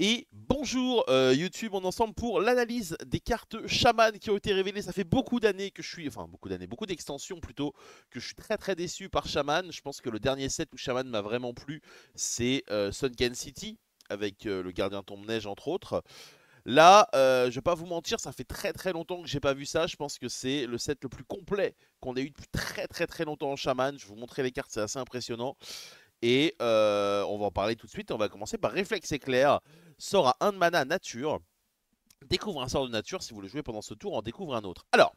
Et bonjour euh, YouTube, on est ensemble pour l'analyse des cartes Shaman qui ont été révélées. Ça fait beaucoup d'années que je suis, enfin beaucoup d'années, beaucoup d'extensions plutôt, que je suis très très déçu par Shaman. Je pense que le dernier set où Shaman m'a vraiment plu, c'est euh, Sunken City, avec euh, le gardien tombe-neige entre autres. Là, je vais pas vous mentir, ça fait très très longtemps que j'ai pas vu ça. Je pense que c'est le set le plus complet qu'on ait eu depuis très très très longtemps en Shaman. Je vais vous montrer les cartes, c'est assez impressionnant. Et euh, on va en parler tout de suite. On va commencer par Réflexe éclair. Sort à 1 de mana nature. Découvre un sort de nature. Si vous le jouez pendant ce tour, en découvre un autre. Alors,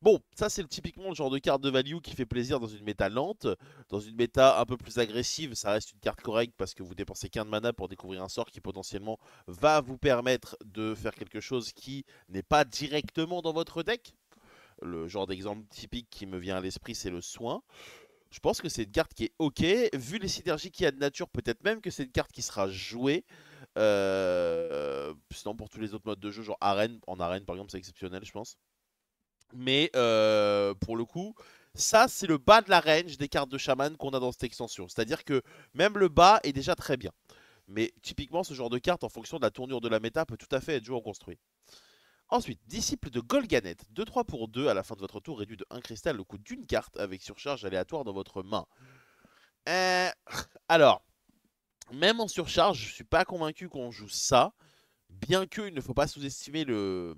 Bon, ça c'est typiquement le genre de carte de value qui fait plaisir dans une méta lente. Dans une méta un peu plus agressive, ça reste une carte correcte parce que vous dépensez qu'un de mana pour découvrir un sort qui potentiellement va vous permettre de faire quelque chose qui n'est pas directement dans votre deck. Le genre d'exemple typique qui me vient à l'esprit, c'est le soin je pense que c'est une carte qui est ok. Vu les synergies qu'il y a de nature, peut-être même que c'est une carte qui sera jouée. Euh, sinon, pour tous les autres modes de jeu, genre arène, en arène par exemple, c'est exceptionnel, je pense. Mais euh, pour le coup, ça c'est le bas de la range des cartes de chaman qu'on a dans cette extension. C'est-à-dire que même le bas est déjà très bien. Mais typiquement, ce genre de carte, en fonction de la tournure de la méta, peut tout à fait être joué en construit. Ensuite, disciple de Golganet, 2-3 pour 2 à la fin de votre tour, réduit de 1 cristal le coût d'une carte avec surcharge aléatoire dans votre main. Euh, alors, même en surcharge, je ne suis pas convaincu qu'on joue ça, bien qu'il ne faut pas sous-estimer le...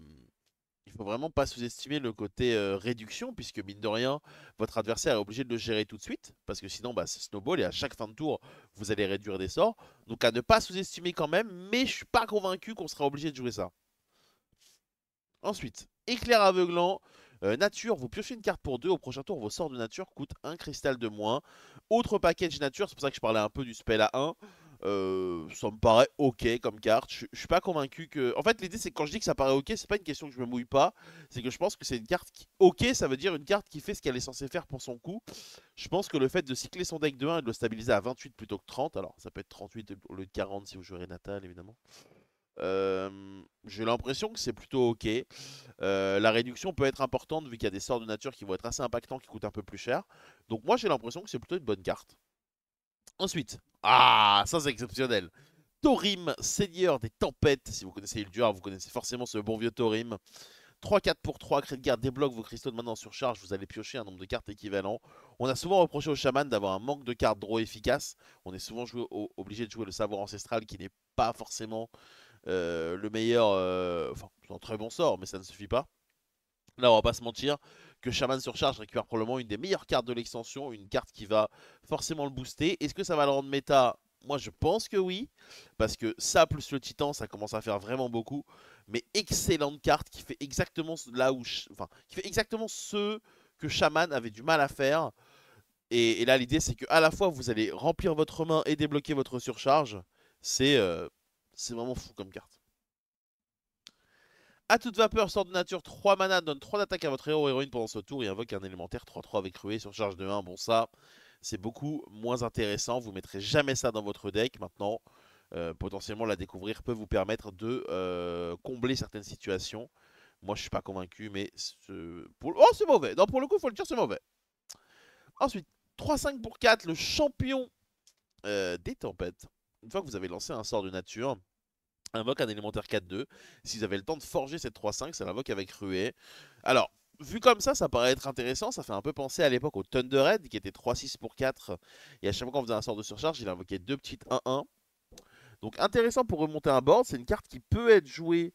Il faut vraiment pas sous-estimer le côté euh, réduction, puisque mine de rien, votre adversaire est obligé de le gérer tout de suite, parce que sinon, bah, c'est snowball, et à chaque fin de tour, vous allez réduire des sorts. Donc à ne pas sous-estimer quand même, mais je suis pas convaincu qu'on sera obligé de jouer ça. Ensuite, éclair aveuglant. Euh, nature, vous piochez une carte pour deux. Au prochain tour, vos sorts de nature coûtent un cristal de moins. Autre package nature, c'est pour ça que je parlais un peu du spell à 1. Euh, ça me paraît ok comme carte. Je, suis pas convaincu que. En fait, l'idée c'est que quand je dis que ça paraît ok, c'est pas une question que je me mouille pas. C'est que je pense que c'est une carte qui. Ok, ça veut dire une carte qui fait ce qu'elle est censée faire pour son coup. Je pense que le fait de cycler son deck de 1 et de le stabiliser à 28 plutôt que 30, alors ça peut être 38 au lieu de 40 si vous jouez Natal évidemment j'ai l'impression que c'est plutôt ok. la réduction peut être importante vu qu'il y a des sorts de nature qui vont être assez impactants, qui coûtent un peu plus cher. Donc moi j'ai l'impression que c'est plutôt une bonne carte. Ensuite, ah ça c'est exceptionnel. Torim Seigneur des Tempêtes. Si vous connaissez Ilduar, hein, vous connaissez forcément ce bon vieux Torim 3-4 pour 3, Crédit de garde, débloque vos cristaux de maintenant surcharge, vous allez piocher un nombre de cartes équivalent. On a souvent reproché aux chamans d'avoir un manque de cartes draw efficace On est souvent obligé de jouer le savoir ancestral qui n'est pas forcément euh, le meilleur, euh, enfin un très bon sort, mais ça ne suffit pas. Là, on va pas se mentir que Shaman Surcharge récupère probablement une des meilleures cartes de l'extension, une carte qui va forcément le booster. Est-ce que ça va le rendre méta Moi, je pense que oui, parce que ça plus le Titan, ça commence à faire vraiment beaucoup. Mais excellente carte qui fait exactement là où, enfin, qui fait exactement ce que Shaman avait du mal à faire. Et, là, l'idée, c'est que à la fois vous allez remplir votre main et débloquer votre surcharge. C'est euh, c'est vraiment fou comme carte. A toute vapeur, sort de nature, 3 mana, donne 3 d'attaque à votre héros ou héroïne pendant ce tour et invoque un élémentaire 3-3 avec ruée, charge de 1. Bon, ça, c'est beaucoup moins intéressant. Vous mettrez jamais ça dans votre deck. Maintenant, euh, potentiellement, la découvrir peut vous permettre de euh, combler certaines situations. Moi, je suis pas convaincu, mais... Pour... Oh, c'est mauvais Non, pour le coup, il faut le dire, c'est mauvais. Ensuite, 3-5 pour 4, le champion euh, des tempêtes une fois que vous avez lancé un sort de nature, invoque un élémentaire 4-2. S'ils avaient le temps de forger cette 3-5, ça l'invoque avec ruée. Alors, vu comme ça, ça paraît être intéressant. Ça fait un peu penser à l'époque au Thunderhead qui était 3-6 pour 4. Et à chaque fois qu'on faisait un sort de surcharge, il invoquait deux petites 1-1. Donc intéressant pour remonter un bord, C'est une carte qui peut être jouée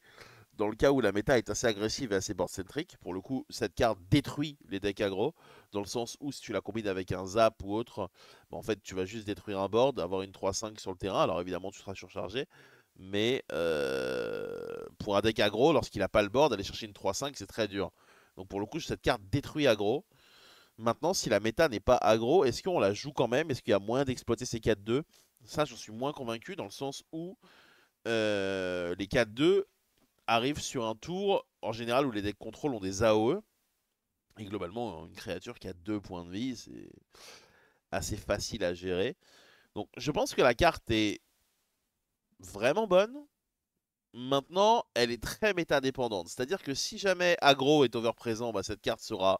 dans le cas où la méta est assez agressive et assez board-centrique, pour le coup, cette carte détruit les decks aggro, dans le sens où si tu la combines avec un zap ou autre, bah, en fait, tu vas juste détruire un board, avoir une 3-5 sur le terrain, alors évidemment, tu seras surchargé, mais euh, pour un deck aggro, lorsqu'il n'a pas le board, aller chercher une 3-5, c'est très dur. Donc pour le coup, cette carte détruit aggro. Maintenant, si la méta n'est pas aggro, est-ce qu'on la joue quand même Est-ce qu'il y a moyen d'exploiter ces 4-2 Ça, j'en suis moins convaincu, dans le sens où euh, les 4-2 arrive sur un tour en général où les decks contrôle ont des AOE. Et globalement, hein, une créature qui a deux points de vie, c'est assez facile à gérer. Donc je pense que la carte est vraiment bonne. Maintenant, elle est très méta-dépendante. C'est-à-dire que si jamais aggro est overprésent, présent bah, cette carte sera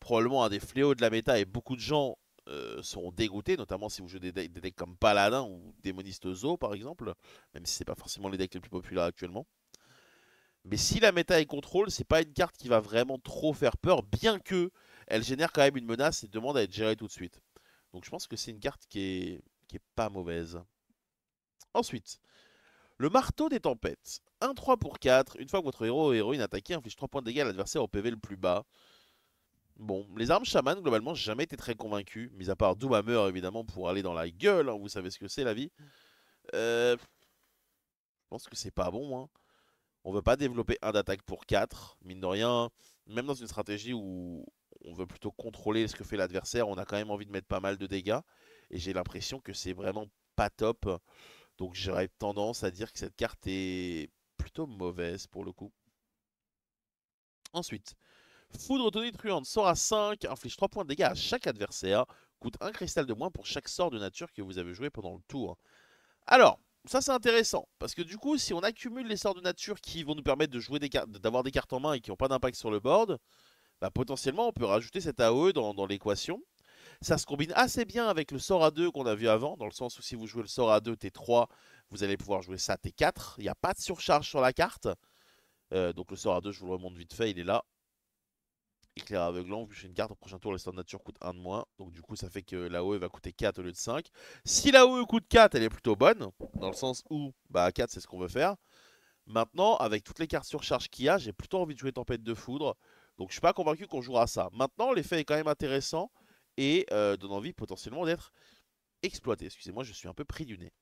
probablement un des fléaux de la méta et beaucoup de gens euh, seront dégoûtés, notamment si vous jouez des, decks comme Paladin ou Démoniste Zo par exemple, même si c'est pas forcément les decks les plus populaires actuellement. Mais si la méta est contrôle, c'est pas une carte qui va vraiment trop faire peur, bien que elle génère quand même une menace et demande à être gérée tout de suite. Donc je pense que c'est une carte qui est, qui est pas mauvaise. Ensuite, le marteau des tempêtes. 1-3 pour 4. Une fois que votre héros ou héroïne attaqué inflige 3 points de dégâts à l'adversaire au PV le plus bas. Bon, les armes chamanes, globalement, j'ai jamais été très convaincu. Mis à part Doomhammer, évidemment, pour aller dans la gueule. Hein, vous savez ce que c'est, la vie. Euh, je pense que c'est pas bon. Hein. On veut pas développer un d'attaque pour 4, mine de rien. Même dans une stratégie où on veut plutôt contrôler ce que fait l'adversaire, on a quand même envie de mettre pas mal de dégâts. Et j'ai l'impression que c'est vraiment pas top. Donc j'aurais tendance à dire que cette carte est plutôt mauvaise pour le coup. Ensuite, Foudre tonitruante sort à 5, inflige 3 points de dégâts à chaque adversaire, coûte un cristal de moins pour chaque sort de nature que vous avez joué pendant le tour. Alors, ça c'est intéressant parce que du coup si on accumule les sorts de nature qui vont nous permettre de jouer des d'avoir des cartes en main et qui n'ont pas d'impact sur le board, bah, potentiellement on peut rajouter cet AOE dans, l'équation. Ça se combine assez bien avec le sort à 2 qu'on a vu avant, dans le sens où si vous jouez le sort à 2 T3, vous allez pouvoir jouer ça T4. Il n'y a pas de surcharge sur la carte. Euh, donc le sort à 2, je vous le remonte vite fait, il est là éclair aveuglant, plus une carte au prochain tour, sorts de nature coûte 1 de moins. Donc du coup ça fait que la OE va coûter 4 au lieu de 5. Si la OE coûte 4, elle est plutôt bonne, dans le sens où bah 4 c'est ce qu'on veut faire. Maintenant, avec toutes les cartes surcharge qu'il y a, j'ai plutôt envie de jouer Tempête de Foudre. Donc je suis pas convaincu qu'on jouera ça. Maintenant, l'effet est quand même intéressant et euh, donne envie potentiellement d'être exploité. Excusez-moi, je suis un peu pris du nez.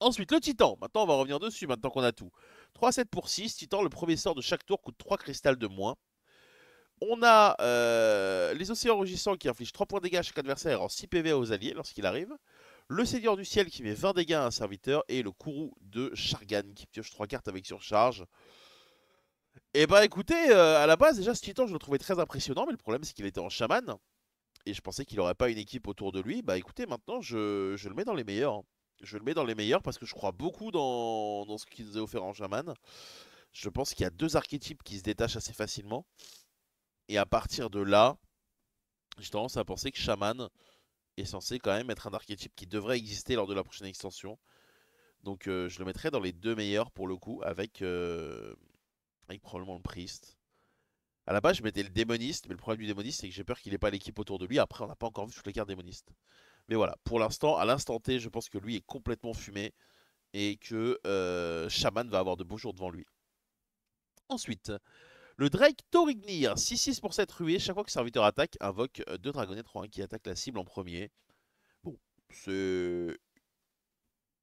Ensuite, le titan. Maintenant, on va revenir dessus, maintenant qu'on a tout. 3-7 pour 6. Titan, le premier sort de chaque tour coûte 3 cristals de moins. On a euh, les océans rugissants qui infligent 3 points de dégâts à chaque adversaire en 6 PV aux alliés lorsqu'il arrive. Le Seigneur du Ciel qui met 20 dégâts à un serviteur. Et le courroux de Chargan qui pioche 3 cartes avec surcharge. Et eh bah ben, écoutez, euh, à la base déjà ce titan je le trouvais très impressionnant. Mais le problème c'est qu'il était en chaman. Et je pensais qu'il n'aurait pas une équipe autour de lui. Bah écoutez, maintenant je, le mets dans les meilleurs. Je le mets dans les meilleurs parce que je crois beaucoup dans, ce qu'il nous a offert en chaman. Je pense qu'il y a deux archétypes qui se détachent assez facilement. Et à partir de là, j'ai tendance à penser que Shaman est censé quand même être un archétype qui devrait exister lors de la prochaine extension. Donc euh, je le mettrai dans les deux meilleurs pour le coup, euh, avec, probablement le Priest. À la base, je mettais le démoniste, mais le problème du démoniste, c'est que j'ai peur qu'il n'ait pas l'équipe autour de lui. Après, on n'a pas encore vu toutes les cartes démonistes. Mais voilà, pour l'instant, à l'instant T, je pense que lui est complètement fumé et que euh, Shaman va avoir de beaux jours devant lui. Ensuite, le Drake Torignir, 6-6 pour cette ruée. Chaque fois que serviteur attaque, invoque euh, deux Dragonnets 3 qui attaquent la cible en premier. Bon, c'est...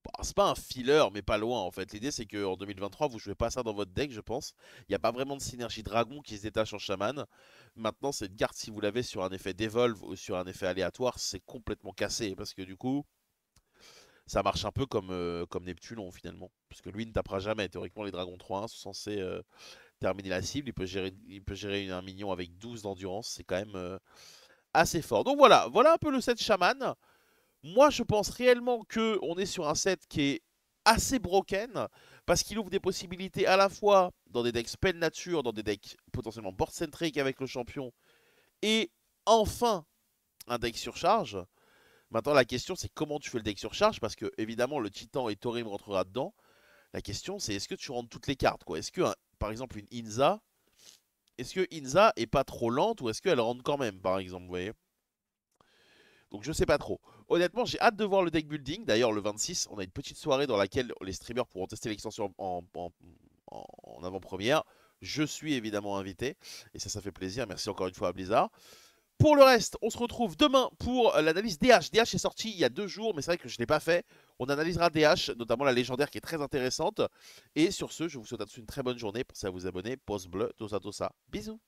Bah, c'est pas un filler, mais pas loin en fait. L'idée c'est que en 2023, vous jouez pas ça dans votre deck, je pense. Il n'y a pas vraiment de synergie dragon qui se détache en chaman. Maintenant, cette carte, si vous l'avez sur un effet devolve ou sur un effet aléatoire, c'est complètement cassé. Parce que du coup, ça marche un peu comme, euh, Neptune, finalement. Parce que lui ne tapera jamais. Théoriquement, les dragons 3-1 sont censés euh, terminer la cible. Il peut gérer, il peut gérer un minion avec 12 d'endurance. C'est quand même euh, assez fort. Donc voilà, voilà un peu le set chaman. Moi, je pense réellement que on est sur un set qui est assez broken parce qu'il ouvre des possibilités à la fois dans des decks spell nature, dans des decks potentiellement board centric avec le champion et enfin un deck surcharge. Maintenant, la question c'est comment tu fais le deck surcharge parce que évidemment le titan et Torim rentrera dedans. La question c'est est-ce que tu rentres toutes les cartes quoi Est-ce qu'un par exemple une Inza, est-ce que Inza est pas trop lente ou est-ce qu'elle rentre quand même, par exemple, voyez Donc je sais pas trop. Honnêtement, j'ai hâte de voir le deck building. D'ailleurs, le 26, on a une petite soirée dans laquelle les streamers pourront tester l'extension en, en avant-première. Je suis évidemment invité et ça, ça fait plaisir. Merci encore une fois à Blizzard. Pour le reste, on se retrouve demain pour euh, l'analyse DH. DH est sorti il y a deux jours, mais c'est vrai que je ne l'ai pas fait. On analysera DH, notamment la légendaire qui est très intéressante. Et sur ce, je vous souhaite à tous une très bonne journée. Pensez à vous abonner, Pause bleu, tout ça, tout ça. Bisous